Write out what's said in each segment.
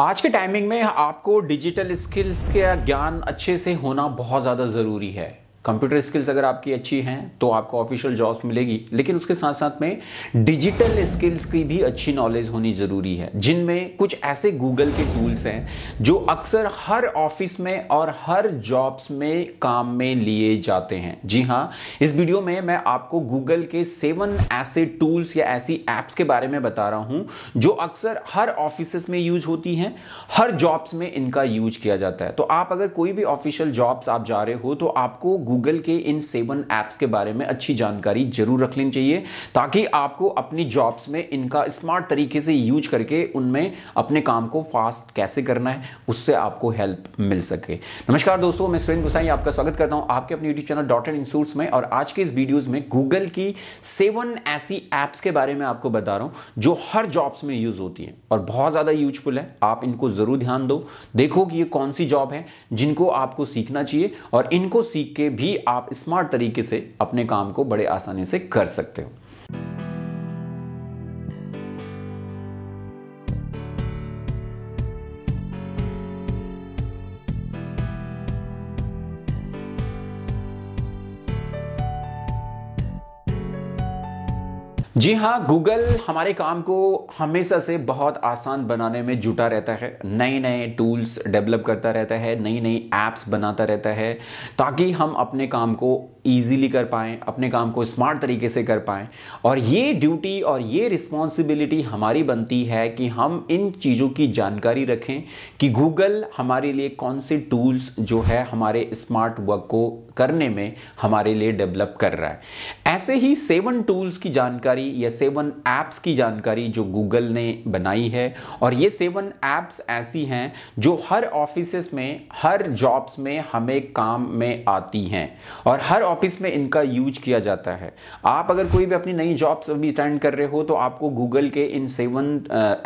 आज के टाइमिंग में आपको डिजिटल स्किल्स का ज्ञान अच्छे से होना बहुत ज़्यादा ज़रूरी है कंप्यूटर स्किल्स अगर आपकी अच्छी हैं तो आपको ऑफिशियल जॉब्स मिलेगी लेकिन उसके साथ साथ में डिजिटल स्किल्स की भी अच्छी नॉलेज होनी ज़रूरी है जिनमें कुछ ऐसे गूगल के टूल्स हैं जो अक्सर हर ऑफिस में और हर जॉब्स में काम में लिए जाते हैं जी हाँ इस वीडियो में मैं आपको गूगल के सेवन ऐसे टूल्स या ऐसी ऐप्स के बारे में बता रहा हूं जो अक्सर हर ऑफिस में यूज होती हैं हर जॉब्स में इनका यूज किया जाता है तो आप अगर कोई भी ऑफिशियल जॉब्स आप जा रहे हो तो आपको गूगल गूगल के इन सेवन ऐप्स के बारे में अच्छी जानकारी जरूर रख लेनी चाहिए ताकि आपको अपनी जॉब्स में इनका स्मार्ट तरीके से यूज करके उनमें अपने काम को फास्ट कैसे करना है उससे आपको हेल्प मिल सके नमस्कार दोस्तों मैं सुरेंद्र गुसाई आपका स्वागत करता हूं आपके अपने यूट्यूब चैनल डॉट एंड इंसूट्स में और आज के इस वीडियोज में गूगल की सेवन ऐसी ऐप्स के बारे में आपको बता रहा हूं जो हर जॉब्स में यूज होती है और बहुत ज़्यादा यूजफुल है आप इनको ज़रूर ध्यान दो देखो कि ये कौन सी जॉब है जिनको आपको सीखना चाहिए और इनको सीख के भी आप स्मार्ट तरीके से अपने काम को बड़े आसानी से कर सकते हो जी हाँ गूगल हमारे काम को हमेशा से बहुत आसान बनाने में जुटा रहता है नए नए टूल्स डेवलप करता रहता है नई नई ऐप्स बनाता रहता है ताकि हम अपने काम को ईजीली कर पाएँ अपने काम को स्मार्ट तरीके से कर पाएँ और ये ड्यूटी और ये रिस्पॉन्सिबिलिटी हमारी बनती है कि हम इन चीज़ों की जानकारी रखें कि गूगल हमारे लिए कौन से टूल्स जो है हमारे स्मार्ट वर्क को करने में हमारे लिए डेवलप कर रहा है ऐसे ही सेवन टूल्स की जानकारी या सेवन ऐप्स की जानकारी जो गूगल गूगल ने बनाई है और ये सेवन ऐप्स ऐसी हैं जो हर ऑफिस में हर जॉब्स में हमें काम में आती हैं और हर ऑफिस में इनका यूज किया जाता है आप अगर कोई भी अपनी नई जॉब्स अभी अटेंड कर रहे हो तो आपको गूगल के इन सेवन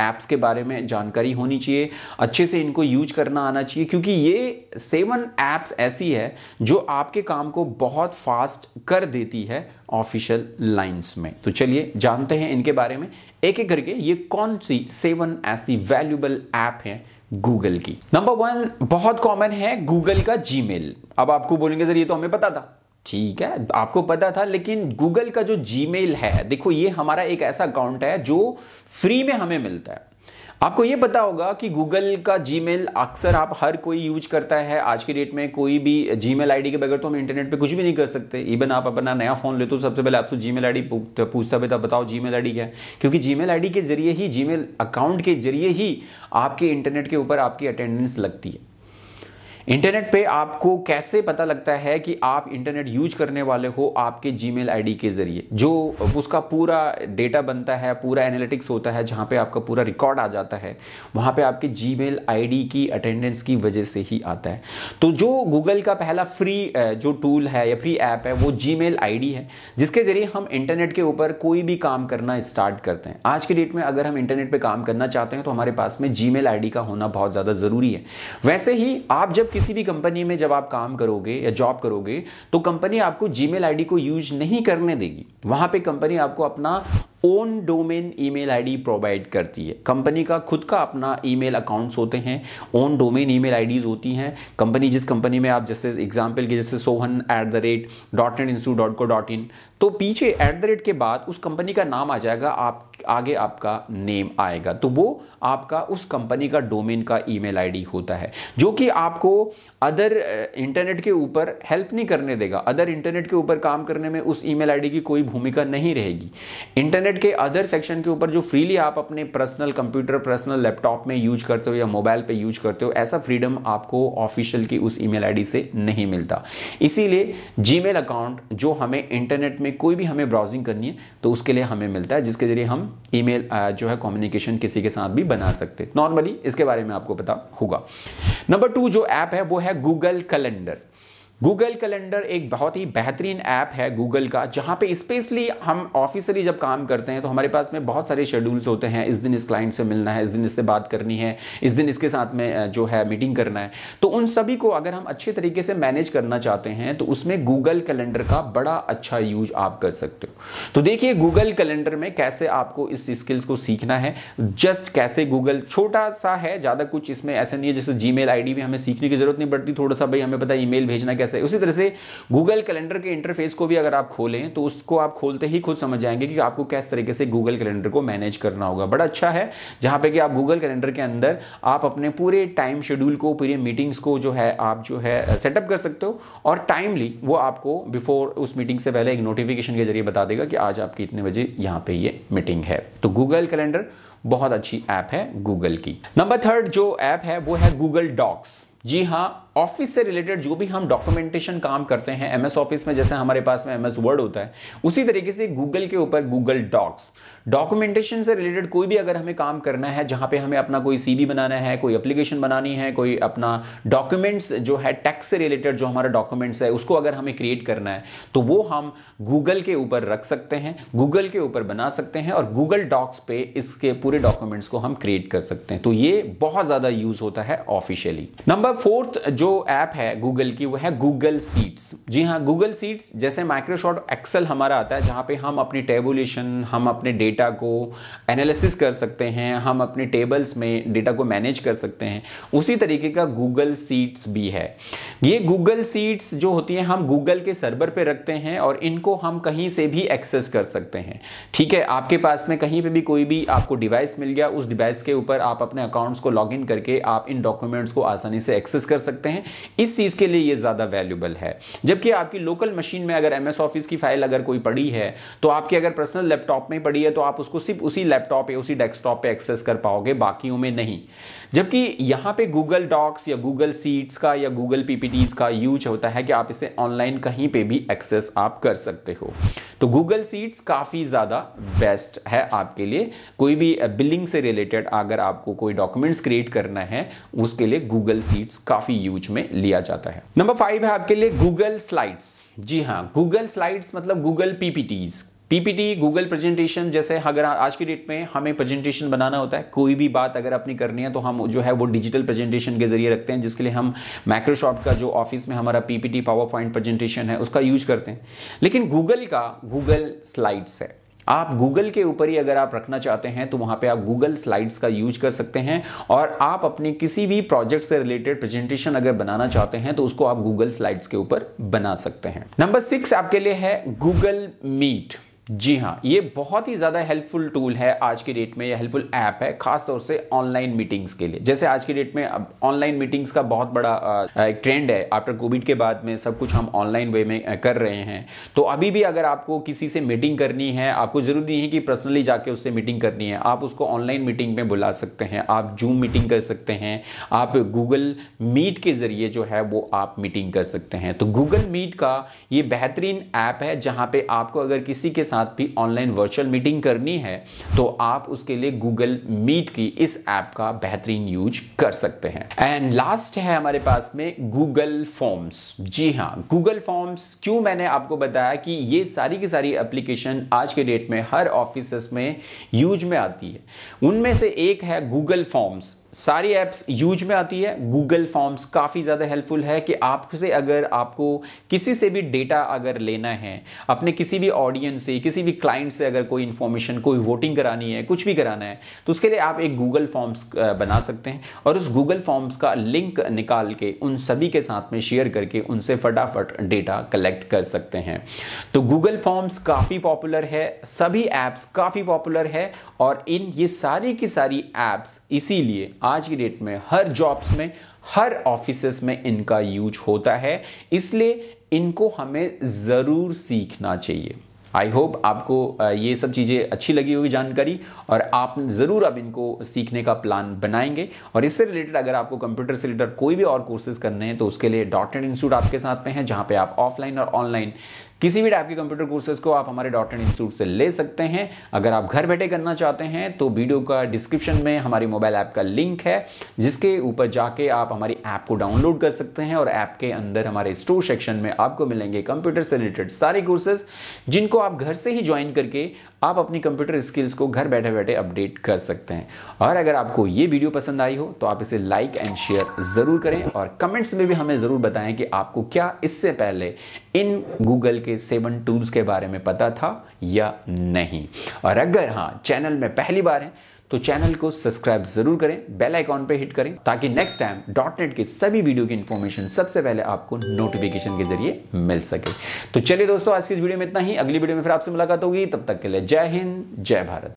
ऐप्स के बारे में जानकारी होनी चाहिए अच्छे से इनको यूज करना आना चाहिए क्योंकि ये सेवन ऐप्स ऐसी है जो आपके काम को बहुत फास्ट कर देती है ऑफिशियल लाइंस में तो चलिए जानते हैं इनके बारे में एक एक करके ये कौन सी सेवन ऐसी वैल्यूबल ऐप है गूगल की नंबर वन बहुत कॉमन है गूगल का जी अब आपको बोलेंगे सर ये तो हमें पता था ठीक है आपको पता था लेकिन गूगल का जो जी है देखो ये हमारा एक ऐसा अकाउंट है जो फ्री में हमें मिलता है आपको ये पता होगा कि गूगल का जीमेल अक्सर आप हर कोई यूज करता है आज की डेट में कोई भी जीमेल आईडी के बगैर तो हम इंटरनेट पे कुछ भी नहीं कर सकते इवन आप अपना नया फ़ोन लेते हो सबसे पहले आपसे जीमेल आईडी तो पूछता भी था बताओ जीमेल आईडी क्या है क्योंकि जीमेल आईडी के जरिए ही मेल अकाउंट के जरिए ही आपके इंटरनेट के ऊपर आपकी अटेंडेंस लगती है इंटरनेट पे आपको कैसे पता लगता है कि आप इंटरनेट यूज करने वाले हो आपके जी मेल के जरिए जो उसका पूरा डेटा बनता है पूरा एनालिटिक्स होता है जहाँ पे आपका पूरा रिकॉर्ड आ जाता है वहाँ पे आपके जी मेल की अटेंडेंस की वजह से ही आता है तो जो गूगल का पहला फ्री जो टूल है या फ्री ऐप है वो जी मेल है जिसके ज़रिए हम इंटरनेट के ऊपर कोई भी काम करना स्टार्ट करते हैं आज के डेट में अगर हम इंटरनेट पर काम करना चाहते हैं तो हमारे पास में जी मेल का होना बहुत ज़्यादा ज़रूरी है वैसे ही आप जब किसी भी कंपनी में जब आप काम करोगे या जॉब करोगे तो कंपनी आपको जी मेल को यूज नहीं करने देगी वहां पे कंपनी आपको अपना own domain email ID provide करती है कंपनी का खुद का अपना ईमेल अकाउंट्स होते हैं ओन डोमेन ईमेल आईडीज होती हैं कंपनी जिस कंपनी में आप जैसे एग्जाम्पल के जैसे Sohan at the rate dot net institute dot co dot in तो पीछे एट द रेट के बाद उस कंपनी का नाम आ जाएगा आप आगे आपका नेम आएगा तो वो आपका उस कंपनी का डोमेन का ईमेल आईडी होता है जो कि आपको अदर इंटरनेट के ऊपर हेल्प नहीं करने देगा अदर इंटरनेट के ऊपर काम करने में उस ईमेल आईडी की कोई भूमिका नहीं रहेगी इंटरनेट के अदर सेक्शन के ऊपर जो फ्रीली आप अपने पर्सनल कंप्यूटर पर्सनल लैपटॉप में यूज करते हो या मोबाइल पर यूज करते हो ऐसा फ्रीडम आपको ऑफिशियल की उस ई मेल से नहीं मिलता इसीलिए जी अकाउंट जो हमें इंटरनेट में कोई भी हमें ब्राउजिंग करनी है तो उसके लिए हमें मिलता है जिसके जरिए हम ईमेल जो है कम्युनिकेशन किसी के साथ भी बना सकते नॉर्मली इसके बारे में आपको पता होगा नंबर टू जो ऐप है वो है गूगल कैलेंडर गूगल कैलेंडर एक बहुत ही बेहतरीन ऐप है गूगल का जहाँ पे स्पेशली हम ऑफिसली जब काम करते हैं तो हमारे पास में बहुत सारे शेड्यूल्स होते हैं इस दिन इस क्लाइंट से मिलना है इस दिन इससे बात करनी है इस दिन इसके साथ में जो है मीटिंग करना है तो उन सभी को अगर हम अच्छे तरीके से मैनेज करना चाहते हैं तो उसमें गूगल कैलेंडर का बड़ा अच्छा यूज आप कर सकते हो तो देखिए गूगल कैलेंडर में कैसे आपको इस स्किल्स को सीखना है जस्ट कैसे गूगल छोटा सा है ज़्यादा कुछ इसमें ऐसा नहीं है जैसे जी मेल भी हमें सीखने की जरूरत नहीं पड़ती थोड़ा सा भाई हमें पता ई भेजना कैसे कैसा है उसी तरह से गूगल कैलेंडर के इंटरफेस को भी अगर आप खोलें तो उसको आप खोलते ही खुद समझ जाएंगे कि आपको किस तरीके से गूगल कैलेंडर को मैनेज करना होगा बड़ा अच्छा है जहां पर कि आप गूगल कैलेंडर के अंदर आप अपने पूरे टाइम शेड्यूल को पूरे मीटिंग्स को जो है आप जो है सेटअप कर सकते हो और टाइमली वो आपको बिफोर उस मीटिंग से पहले एक नोटिफिकेशन के जरिए बता देगा कि आज आपकी इतने बजे यहां पे ये मीटिंग है तो गूगल कैलेंडर बहुत अच्छी ऐप है गूगल की नंबर थर्ड जो ऐप है वो है गूगल डॉक्स जी हाँ ऑफिस से रिलेटेड जो भी हम डॉक्यूमेंटेशन काम करते हैं एमएस ऑफिस में जैसे हमारे पास में एमएस वर्ड होता है उसी तरीके से गूगल के ऊपर गूगल डॉक्स डॉक्यूमेंटेशन से रिलेटेड कोई भी अगर हमें काम करना है जहां पे हमें अपना कोई सीबी बनाना है कोई एप्लीकेशन बनानी है कोई अपना डॉक्यूमेंट्स जो है टैक्स से रिलेटेड जो हमारा डॉक्यूमेंट्स है उसको अगर हमें क्रिएट करना है तो वो हम गूगल के ऊपर रख सकते हैं गूगल के ऊपर बना सकते हैं और गूगल डॉक्स पे इसके पूरे डॉक्यूमेंट्स को हम क्रिएट कर सकते हैं तो ये बहुत ज़्यादा यूज़ होता है ऑफिशियली नंबर फोर्थ जो ऐप है गूगल की वो है गूगल सीट्स जी हाँ गूगल सीट्स जैसे माइक्रोसॉफ्ट एक्सेल हमारा आता है जहाँ पे हम अपनी टेबुलेशन हम अपने डेटा को एनालिसिस कर सकते हैं हम अपने टेबल्स में डेटा को मैनेज कर सकते हैं उसी तरीके का गूगल सीट्स भी है ये गूगल सीट्स जो होती हैं हम गूगल के सर्वर पर रखते हैं और इनको हम कहीं से भी एक्सेस कर सकते हैं ठीक है आपके पास में कहीं पर भी कोई भी आपको डिवाइस मिल गया उस डिवाइस के ऊपर आप अपने अकाउंट्स को लॉग करके आप इन डॉक्यूमेंट्स को आसानी से एक्सेस कर सकते हैं इस चीज़ के लिए ये ज़्यादा वैल्यूबल है जबकि आपकी लोकल मशीन में अगर एम ऑफिस की फाइल अगर कोई पड़ी है तो आपके अगर पर्सनल लैपटॉप में पड़ी है तो आप उसको सिर्फ उसी लैपटॉप या उसी डेस्कटॉप पर एक्सेस कर पाओगे बाकियों में नहीं जबकि यहाँ पे गूगल डॉक्स या गूगल सीट्स का या गूगल पीपीटीज का यूज होता है कि आप इसे ऑनलाइन कहीं पे भी एक्सेस आप कर सकते हो तो गूगल सीट्स काफ़ी ज़्यादा बेस्ट है आपके लिए कोई भी बिलिंग से रिलेटेड अगर आपको कोई डॉक्यूमेंट्स क्रिएट करना है उसके लिए गूगल सीट्स लीड्स काफी यूज में लिया जाता है नंबर फाइव है आपके लिए गूगल स्लाइड्स जी हाँ गूगल स्लाइड्स मतलब Google PPTs PPT Google presentation जैसे अगर आज की डेट में हमें प्रेजेंटेशन बनाना होता है कोई भी बात अगर अपनी करनी है तो हम जो है वो डिजिटल प्रेजेंटेशन के जरिए रखते हैं जिसके लिए हम माइक्रोसॉफ्ट का जो ऑफिस में हमारा पीपीटी पावर पॉइंट प्रेजेंटेशन है उसका यूज करते हैं लेकिन गूगल का गूगल स्लाइड्स है आप गूगल के ऊपर ही अगर आप रखना चाहते हैं तो वहां पे आप गूगल स्लाइड्स का यूज कर सकते हैं और आप अपने किसी भी प्रोजेक्ट से रिलेटेड प्रेजेंटेशन अगर बनाना चाहते हैं तो उसको आप गूगल स्लाइड्स के ऊपर बना सकते हैं नंबर सिक्स आपके लिए है गूगल मीट जी हाँ ये बहुत ही ज़्यादा हेल्पफुल टूल है आज की डेट में या हेल्पफुल ऐप है खास तौर से ऑनलाइन मीटिंग्स के लिए जैसे आज की डेट में अब ऑनलाइन मीटिंग्स का बहुत बड़ा एक ट्रेंड है आफ्टर कोविड के बाद में सब कुछ हम ऑनलाइन वे में कर रहे हैं तो अभी भी अगर आपको किसी से मीटिंग करनी है आपको ज़रूरी नहीं है कि पर्सनली जाके उससे मीटिंग करनी है आप उसको ऑनलाइन मीटिंग में बुला सकते हैं आप जूम मीटिंग कर सकते हैं आप गूगल मीट के ज़रिए जो है वो आप मीटिंग कर सकते हैं तो गूगल मीट का ये बेहतरीन ऐप है जहाँ पर आपको अगर किसी के साथ भी ऑनलाइन वर्चुअल मीटिंग करनी है तो आप उसके लिए गूगल मीट की इस ऐप का बेहतरीन यूज कर सकते हैं एंड लास्ट है हमारे पास में गूगल फॉर्म्स जी हाँ गूगल फॉर्म्स क्यों मैंने आपको बताया कि ये सारी की सारी एप्लीकेशन आज के डेट में हर ऑफिस में यूज में आती है उनमें से एक है गूगल फॉर्म्स सारी ऐप्स यूज में आती है गूगल फॉर्म्स काफ़ी ज़्यादा हेल्पफुल है कि आपसे अगर आपको किसी से भी डेटा अगर लेना है अपने किसी भी ऑडियंस से किसी भी क्लाइंट से अगर कोई इन्फॉर्मेशन कोई वोटिंग करानी है कुछ भी कराना है तो उसके लिए आप एक गूगल फॉर्म्स बना सकते हैं और उस गूगल फॉर्म्स का लिंक निकाल के उन सभी के साथ में शेयर करके उनसे फटाफट डेटा कलेक्ट कर सकते हैं तो गूगल फॉर्म्स काफ़ी पॉपुलर है सभी ऐप्स काफ़ी पॉपुलर है और इन ये सारी की सारी ऐप्स इसीलिए आज की डेट में हर जॉब्स में हर ऑफिस में इनका यूज होता है इसलिए इनको हमें ज़रूर सीखना चाहिए आई होप आपको ये सब चीज़ें अच्छी लगी होगी जानकारी और आप ज़रूर अब इनको सीखने का प्लान बनाएंगे और इससे रिलेटेड अगर आपको कंप्यूटर से रिलेटेड कोई भी और कोर्सेज करने हैं तो उसके लिए डॉट नेट इंस्टीट्यूट आपके साथ में है जहाँ पे आप ऑफलाइन और ऑनलाइन किसी भी टाइप के कंप्यूटर कोर्सेज को आप हमारे डॉट एंड इंस्टीट्यूट से ले सकते हैं अगर आप घर बैठे करना चाहते हैं तो वीडियो का डिस्क्रिप्शन में हमारी मोबाइल ऐप का लिंक है जिसके ऊपर जाके आप हमारी ऐप को डाउनलोड कर सकते हैं और ऐप के अंदर हमारे स्टोर सेक्शन में आपको मिलेंगे कंप्यूटर से रिलेटेड सारे कोर्सेज जिनको आप घर से ही ज्वाइन करके आप अपनी कंप्यूटर स्किल्स को घर बैठे बैठे अपडेट कर सकते हैं और अगर आपको ये वीडियो पसंद आई हो तो आप इसे लाइक एंड शेयर ज़रूर करें और कमेंट्स में भी हमें ज़रूर बताएं कि आपको क्या इससे पहले इन गूगल के सेवन टूल्स के बारे में पता था या नहीं और अगर हाँ चैनल में पहली बार हैं तो चैनल को सब्सक्राइब जरूर करें बेल आइकॉन पर हिट करें ताकि नेक्स्ट टाइम डॉट नेट के सभी वीडियो की इन्फॉर्मेशन सबसे पहले आपको नोटिफिकेशन के जरिए मिल सके तो चलिए दोस्तों आज की इस वीडियो में इतना ही अगली वीडियो में फिर आपसे मुलाकात होगी तब तक के लिए जय हिंद जय भारत